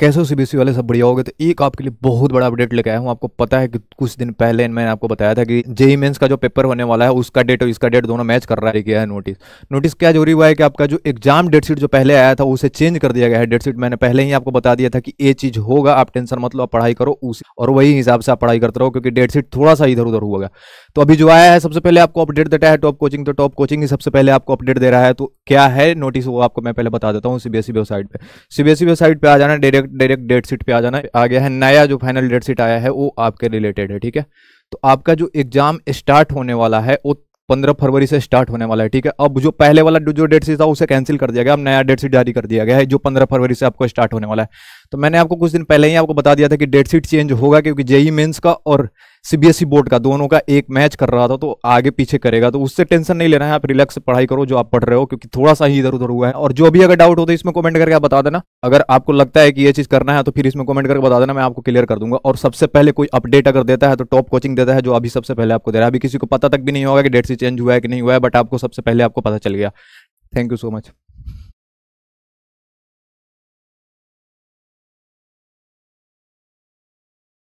कैसे हो CBSE e वाले सब बढ़िया गए तो एक आपके लिए बहुत बड़ा अपडेट लेके आया हूँ आपको पता है कि कुछ दिन पहले मैंने आपको बताया था कि जेई मेन्स e e का जो पेपर होने वाला है उसका डेट और इसका डेट दोनों मैच कर रहा है गया है नोटिस नोटिस क्या जरूरी हुआ है कि आपका जो एग्जाम डेट शीट जो पहले आया था उसे चेंज कर दिया गया है डेट शीट मैंने पहले ही आपको बता दिया था कि ये चीज होगा आप टेंशन मतलब पढ़ाई करो उसी और वही हिसाब से आप पढ़ाई करते रहो क्योंकि डेट शीट थोड़ा सा इधर उधर होगा तो अभी जो आया है सबसे पहले आपको अपडेट देता है टॉप कोचिंग तो टॉप कोचिंग ही सबसे पहले आपको अपडेट दे रहा है तो क्या है नोटिस वो आपको मैं पहले बता देता हूँ सीबीएसई वेबसाइट पे सीबीएसई वेबसाइट पे आ जाना डायरेक्ट डायरेक्ट डेट शीट पे आ जाना आ गया है नया जो फाइनल डेट शीट आया है वो आपके रिलेटेड है ठीक है तो आपका जो एग्जाम स्टार्ट होने वाला है वो पंद्रह फरवरी से स्टार्ट होने वाला है ठीक है अब जो पहले वाला जो डेट शीट था उसे कैंसिल कर दिया गया अब नया डेट शीट जारी कर दिया गया है जो पंद्रह फरवरी से आपको स्टार्ट होने वाला है तो मैंने आपको कुछ दिन पहले ही आपको बता दिया था कि डेट शीट चेंज होगा क्योंकि जेई मेन्स का और सीबीएसई बोर्ड e का दोनों का एक मैच कर रहा था तो आगे पीछे करेगा तो उससे टेंशन नहीं लेना है आप रिलैक्स पढ़ाई करो जो आप पढ़ रहे हो क्योंकि थोड़ा सा ही इधर उधर हुआ है और जो भी अगर डाउट हो तो इसमें कमेंट करके आप बता देना अगर आपको लगता है कि ये चीज करना है तो फिर इसमें कमेंट करके बता देना मैं आपको क्लियर कर दूंगा और सबसे पहले कोई अपडेट अगर देता है तो टॉप कोचिंग देता है जो अभी सबसे पहले आपको दे रहा है अभी किसी को पता तक भी नहीं होगा कि डेट से चेंज हुआ है कि नहीं हुआ है बट आपको सबसे पहले आपको पता चल गया थैंक यू सो मच